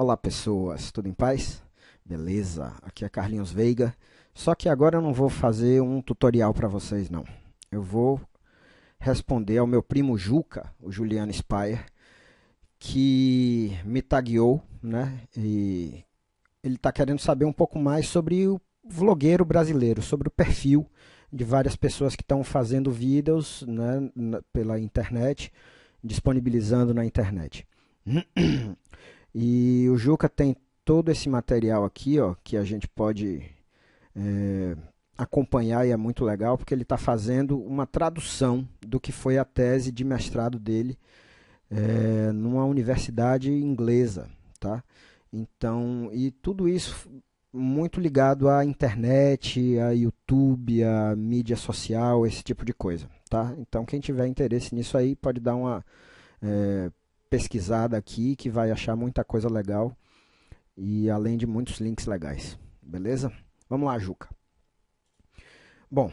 Olá pessoas, tudo em paz? Beleza, aqui é Carlinhos Veiga, só que agora eu não vou fazer um tutorial para vocês não. Eu vou responder ao meu primo Juca, o Juliano Spire, que me tagueou, né? E ele está querendo saber um pouco mais sobre o vlogueiro brasileiro, sobre o perfil de várias pessoas que estão fazendo vídeos né, pela internet, disponibilizando na internet. E o Juca tem todo esse material aqui, ó, que a gente pode é, acompanhar e é muito legal, porque ele está fazendo uma tradução do que foi a tese de mestrado dele é, numa universidade inglesa, tá? Então, e tudo isso muito ligado à internet, a YouTube, a mídia social, esse tipo de coisa, tá? Então, quem tiver interesse nisso aí pode dar uma é, pesquisada aqui que vai achar muita coisa legal e além de muitos links legais, beleza? Vamos lá, Juca. Bom,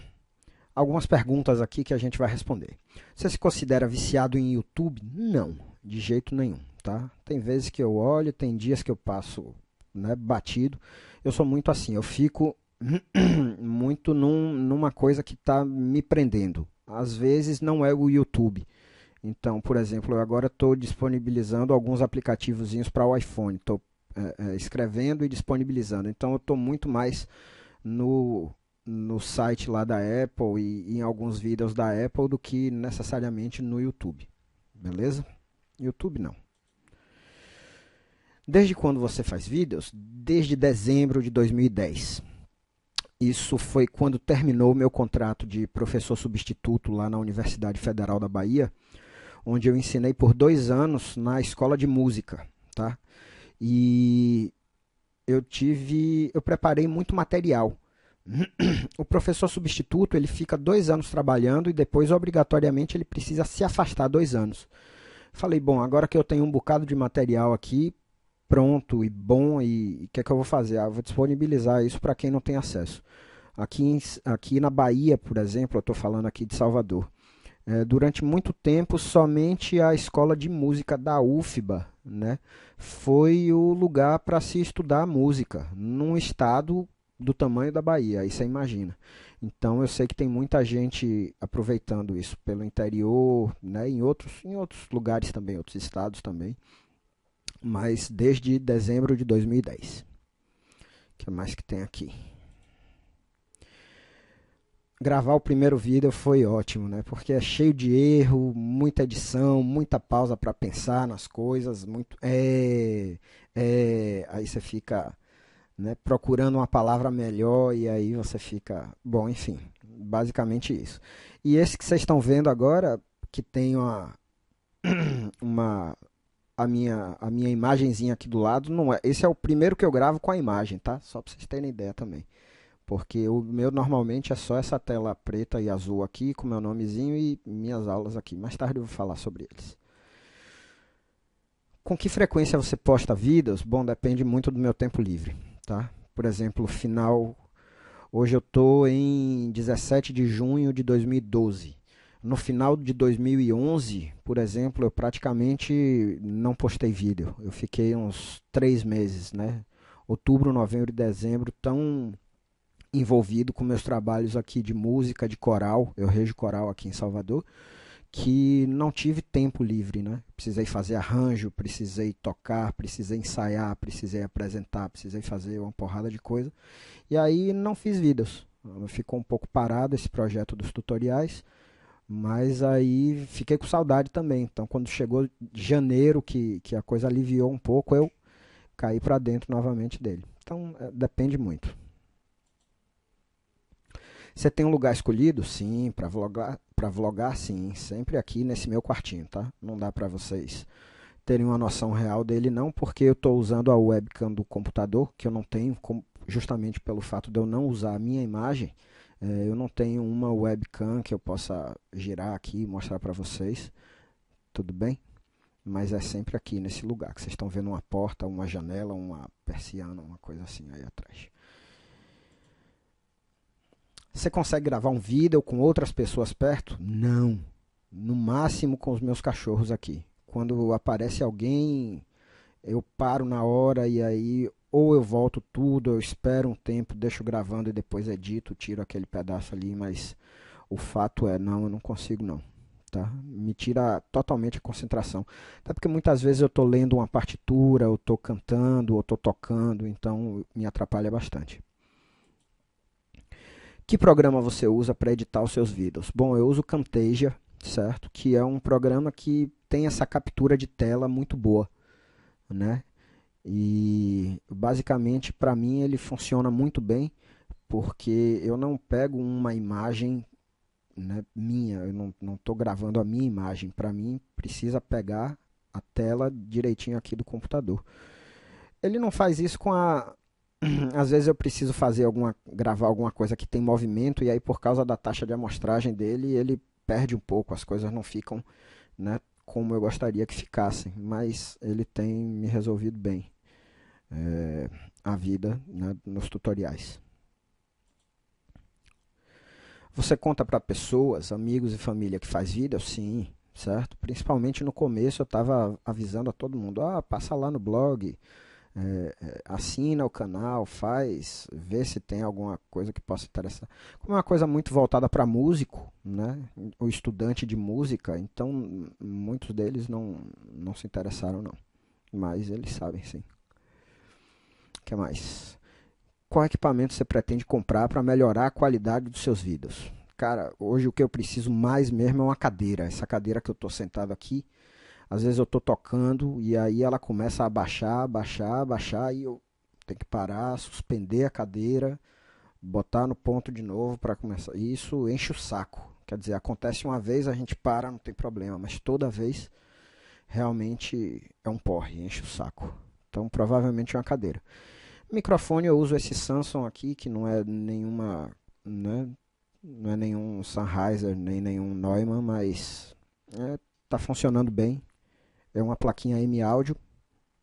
algumas perguntas aqui que a gente vai responder. Você se considera viciado em YouTube? Não, de jeito nenhum, tá? Tem vezes que eu olho, tem dias que eu passo, né, batido. Eu sou muito assim, eu fico muito num, numa coisa que está me prendendo. Às vezes não é o YouTube, então, por exemplo, eu agora estou disponibilizando alguns aplicativozinhos para o iPhone. Estou é, é, escrevendo e disponibilizando. Então, eu estou muito mais no, no site lá da Apple e, e em alguns vídeos da Apple do que necessariamente no YouTube. Beleza? YouTube não. Desde quando você faz vídeos? Desde dezembro de 2010. Isso foi quando terminou o meu contrato de professor substituto lá na Universidade Federal da Bahia onde eu ensinei por dois anos na escola de música, tá? E eu tive, eu preparei muito material. O professor substituto ele fica dois anos trabalhando e depois obrigatoriamente ele precisa se afastar dois anos. Falei, bom, agora que eu tenho um bocado de material aqui pronto e bom e o que é que eu vou fazer? Ah, vou disponibilizar isso para quem não tem acesso. Aqui, aqui na Bahia, por exemplo, eu estou falando aqui de Salvador. É, durante muito tempo, somente a escola de música da UFBA né, foi o lugar para se estudar música, num estado do tamanho da Bahia, aí você imagina. Então eu sei que tem muita gente aproveitando isso pelo interior, né, em, outros, em outros lugares também, outros estados também, mas desde dezembro de 2010. O que mais que tem aqui? gravar o primeiro vídeo foi ótimo, né? Porque é cheio de erro, muita edição, muita pausa para pensar nas coisas, muito é, é, aí você fica né, procurando uma palavra melhor e aí você fica, bom, enfim, basicamente isso. E esse que vocês estão vendo agora, que tem uma uma a minha a minha imagenzinha aqui do lado, não é, esse é o primeiro que eu gravo com a imagem, tá? Só para vocês terem ideia também porque o meu normalmente é só essa tela preta e azul aqui com meu nomezinho e minhas aulas aqui. Mais tarde eu vou falar sobre eles. Com que frequência você posta vídeos? Bom, depende muito do meu tempo livre, tá? Por exemplo, final hoje eu tô em 17 de junho de 2012. No final de 2011, por exemplo, eu praticamente não postei vídeo. Eu fiquei uns três meses, né? Outubro, novembro e dezembro tão envolvido com meus trabalhos aqui de música, de coral, eu rejo coral aqui em Salvador, que não tive tempo livre, né? Precisei fazer arranjo, precisei tocar, precisei ensaiar, precisei apresentar, precisei fazer uma porrada de coisa. E aí não fiz vídeos. Ficou um pouco parado esse projeto dos tutoriais, mas aí fiquei com saudade também. Então quando chegou janeiro que, que a coisa aliviou um pouco, eu caí para dentro novamente dele. Então é, depende muito. Você tem um lugar escolhido? Sim, para vlogar, para vlogar sim, sempre aqui nesse meu quartinho, tá? Não dá para vocês terem uma noção real dele não, porque eu estou usando a webcam do computador, que eu não tenho, justamente pelo fato de eu não usar a minha imagem, é, eu não tenho uma webcam que eu possa girar aqui e mostrar para vocês, tudo bem? Mas é sempre aqui nesse lugar, que vocês estão vendo uma porta, uma janela, uma persiana, uma coisa assim aí atrás. Você consegue gravar um vídeo com outras pessoas perto? Não. No máximo com os meus cachorros aqui. Quando aparece alguém, eu paro na hora e aí ou eu volto tudo, eu espero um tempo, deixo gravando e depois edito, tiro aquele pedaço ali, mas o fato é, não, eu não consigo não. Tá? Me tira totalmente a concentração. Até porque muitas vezes eu estou lendo uma partitura, eu estou cantando, ou estou tocando, então me atrapalha bastante. Que programa você usa para editar os seus vídeos? Bom, eu uso Camtasia, certo? Que é um programa que tem essa captura de tela muito boa, né? E basicamente para mim ele funciona muito bem, porque eu não pego uma imagem né, minha, eu não estou gravando a minha imagem. Para mim precisa pegar a tela direitinho aqui do computador. Ele não faz isso com a às vezes eu preciso fazer alguma gravar alguma coisa que tem movimento e aí por causa da taxa de amostragem dele ele perde um pouco as coisas não ficam né como eu gostaria que ficassem mas ele tem me resolvido bem é, a vida né, nos tutoriais você conta para pessoas amigos e família que faz vídeo sim certo principalmente no começo eu estava avisando a todo mundo ah passa lá no blog é, é, assina o canal, faz, vê se tem alguma coisa que possa interessar. Como é uma coisa muito voltada para músico, né? O estudante de música, então muitos deles não, não se interessaram não. Mas eles sabem sim. O que mais? Qual equipamento você pretende comprar para melhorar a qualidade dos seus vídeos? Cara, hoje o que eu preciso mais mesmo é uma cadeira. Essa cadeira que eu estou sentado aqui, às vezes eu tô tocando e aí ela começa a baixar, baixar, baixar e eu tenho que parar, suspender a cadeira, botar no ponto de novo para começar. E isso enche o saco. Quer dizer, acontece uma vez, a gente para, não tem problema, mas toda vez realmente é um porre, enche o saco. Então, provavelmente é uma cadeira. Microfone eu uso esse Samsung aqui, que não é nenhuma, né? Não é nenhum Sennheiser, nem nenhum Neumann, mas é, tá funcionando bem é uma plaquinha M áudio,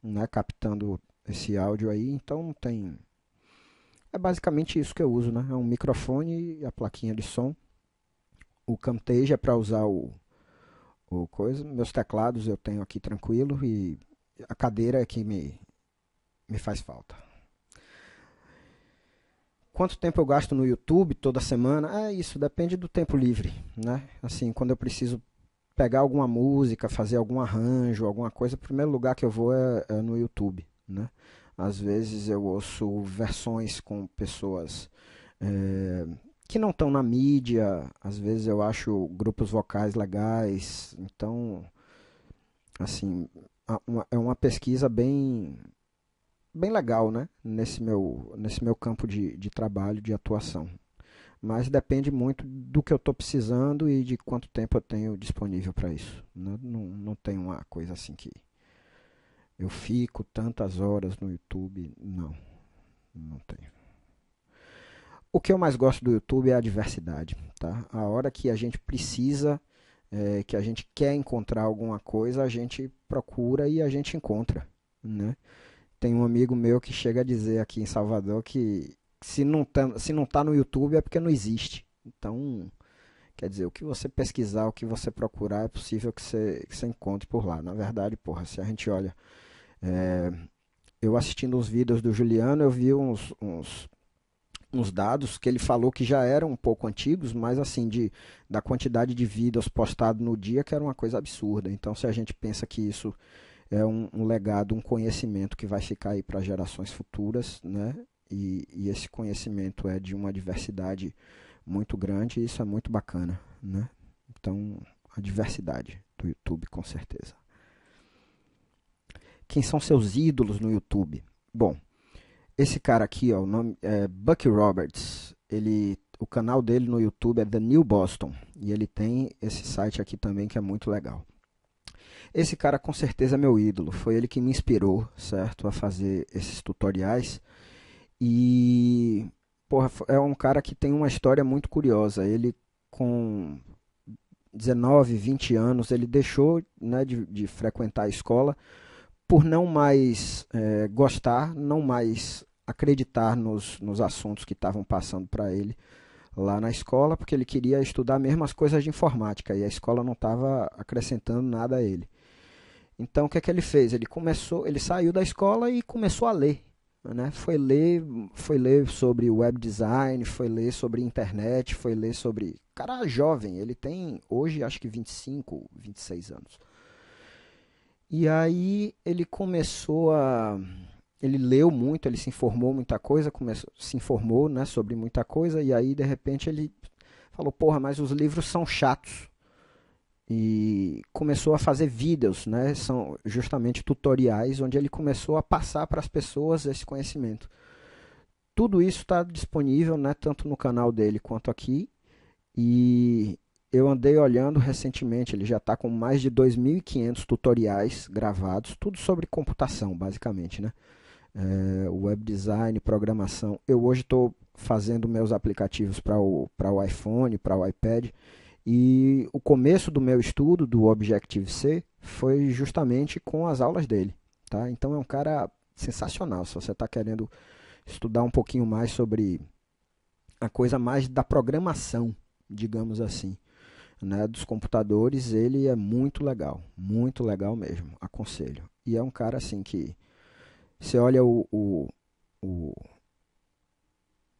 né, captando esse áudio aí, então tem é basicamente isso que eu uso, né? É um microfone e a plaquinha de som. O Camtasia é para usar o, o coisa, meus teclados eu tenho aqui tranquilo e a cadeira é que me me faz falta. Quanto tempo eu gasto no YouTube toda semana? É isso, depende do tempo livre, né? Assim, quando eu preciso pegar alguma música, fazer algum arranjo, alguma coisa, o primeiro lugar que eu vou é, é no YouTube, né? Às vezes eu ouço versões com pessoas é, que não estão na mídia, às vezes eu acho grupos vocais legais, então, assim, é uma pesquisa bem bem legal, né? Nesse meu, nesse meu campo de, de trabalho, de atuação mas depende muito do que eu estou precisando e de quanto tempo eu tenho disponível para isso. Não, né? não, não tem uma coisa assim que eu fico tantas horas no YouTube. Não, não tem. O que eu mais gosto do YouTube é a diversidade. Tá? A hora que a gente precisa, é, que a gente quer encontrar alguma coisa, a gente procura e a gente encontra. Né? Tem um amigo meu que chega a dizer aqui em Salvador que se não, tá, se não tá no YouTube é porque não existe. Então, quer dizer, o que você pesquisar, o que você procurar, é possível que você, que você encontre por lá. Na verdade, porra, se a gente olha. É, eu assistindo os vídeos do Juliano, eu vi uns, uns, uns, dados que ele falou que já eram um pouco antigos, mas assim, de, da quantidade de vídeos postados no dia, que era uma coisa absurda. Então, se a gente pensa que isso é um, um legado, um conhecimento que vai ficar aí para gerações futuras, né? e, e esse conhecimento é de uma diversidade muito grande e isso é muito bacana, né? Então, a diversidade do YouTube, com certeza. Quem são seus ídolos no YouTube? Bom, esse cara aqui, ó, o nome é Bucky Roberts. Ele, o canal dele no YouTube é The New Boston e ele tem esse site aqui também que é muito legal. Esse cara com certeza é meu ídolo, foi ele que me inspirou, certo, a fazer esses tutoriais e porra, é um cara que tem uma história muito curiosa. Ele com 19, 20 anos, ele deixou né, de, de frequentar a escola por não mais é, gostar, não mais acreditar nos, nos assuntos que estavam passando para ele lá na escola, porque ele queria estudar mesmo as coisas de informática e a escola não estava acrescentando nada a ele. Então o que é que ele fez? Ele começou, ele saiu da escola e começou a ler. Né? Foi, ler, foi ler sobre web design, foi ler sobre internet, foi ler sobre. Cara, jovem, ele tem hoje acho que 25, 26 anos. E aí ele começou a. Ele leu muito, ele se informou muita coisa, começou, se informou né, sobre muita coisa, e aí de repente ele falou: Porra, mas os livros são chatos e começou a fazer vídeos, né? São justamente tutoriais onde ele começou a passar para as pessoas esse conhecimento. Tudo isso está disponível, né? Tanto no canal dele quanto aqui. E eu andei olhando recentemente, ele já está com mais de 2.500 tutoriais gravados, tudo sobre computação, basicamente, né? É, web design, programação. Eu hoje estou fazendo meus aplicativos para o, para o iPhone, para o iPad. E o começo do meu estudo do Objective-C foi justamente com as aulas dele. Tá? Então é um cara sensacional. Se você está querendo estudar um pouquinho mais sobre a coisa mais da programação, digamos assim, né, dos computadores, ele é muito legal, muito legal mesmo, aconselho. E é um cara assim que você olha o, o, o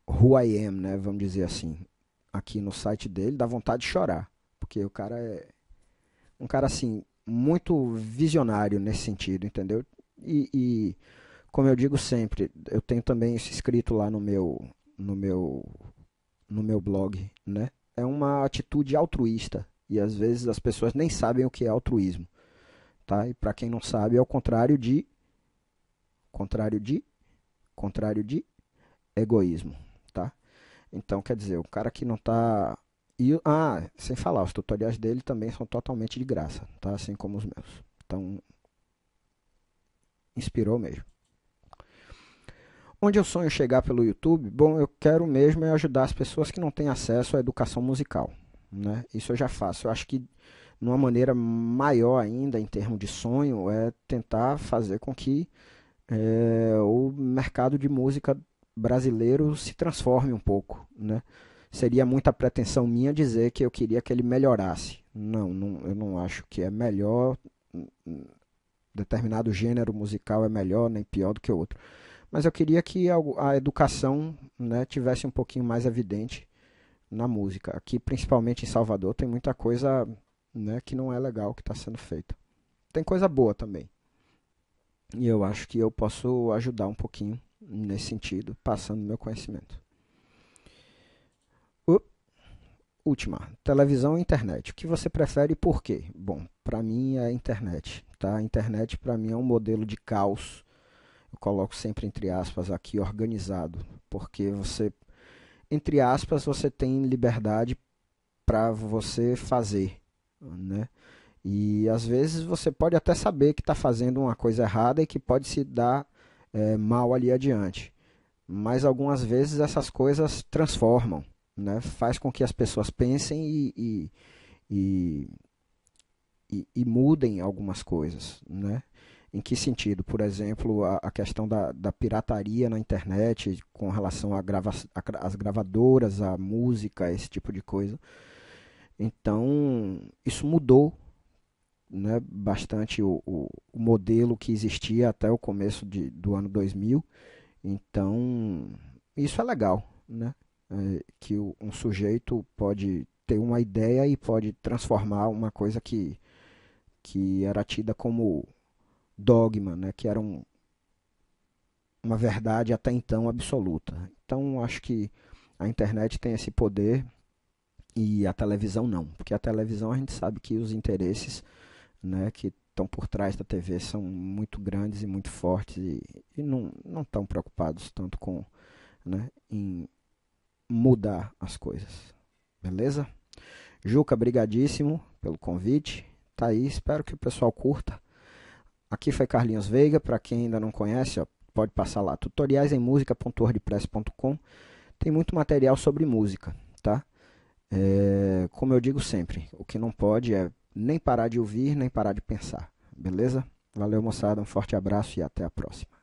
Who I Am, né, vamos dizer assim, aqui no site dele, dá vontade de chorar. Porque o cara é um cara assim, muito visionário nesse sentido, entendeu? E, e como eu digo sempre, eu tenho também isso escrito lá no meu no meu no meu blog, né? É uma atitude altruísta e às vezes as pessoas nem sabem o que é altruísmo, tá? E para quem não sabe, é o contrário de contrário de contrário de egoísmo. Então, quer dizer, o cara que não está. E, ah, sem falar, os tutoriais dele também são totalmente de graça, tá? Assim como os meus. Então, inspirou mesmo. Onde eu sonho chegar pelo YouTube? Bom, eu quero mesmo é ajudar as pessoas que não têm acesso à educação musical. Né? Isso eu já faço. Eu acho que numa maneira maior ainda em termos de sonho é tentar fazer com que é, o mercado de música brasileiro se transforme um pouco, né? Seria muita pretensão minha dizer que eu queria que ele melhorasse. Não, não eu não acho que é melhor determinado gênero musical é melhor nem pior do que o outro. Mas eu queria que a educação né, tivesse um pouquinho mais evidente na música. Aqui, principalmente em Salvador, tem muita coisa né, que não é legal que está sendo feita. Tem coisa boa também. E eu acho que eu posso ajudar um pouquinho nesse sentido, passando meu conhecimento. Uh, última, televisão e internet. O que você prefere e por quê? Bom, para mim é a internet. Tá? A internet para mim é um modelo de caos. Eu coloco sempre entre aspas aqui organizado, porque você entre aspas você tem liberdade para você fazer, né? E às vezes você pode até saber que está fazendo uma coisa errada e que pode se dar é, mal ali adiante. Mas algumas vezes essas coisas transformam, né? faz com que as pessoas pensem e, e, e, e mudem algumas coisas. Né? Em que sentido? Por exemplo, a, a questão da, da, pirataria na internet com relação às grava, gravadoras, à música, esse tipo de coisa. Então, isso mudou né, bastante o, o, modelo que existia até o começo de, do ano 2000. Então, isso é legal, né? É, que o, um sujeito pode ter uma ideia e pode transformar uma coisa que, que era tida como dogma, né? que era um, uma verdade até então absoluta. Então, acho que a internet tem esse poder e a televisão não, porque a televisão a gente sabe que os interesses né, que estão por trás da TV são muito grandes e muito fortes e, e não estão preocupados tanto com né, em mudar as coisas. Beleza? Juca, brigadíssimo pelo convite. Tá aí, espero que o pessoal curta. Aqui foi Carlinhos Veiga, para quem ainda não conhece, ó, pode passar lá, tutoriais em Tem muito material sobre música, tá? É, como eu digo sempre, o que não pode é nem parar de ouvir, nem parar de pensar. Beleza? Valeu, moçada. Um forte abraço e até a próxima.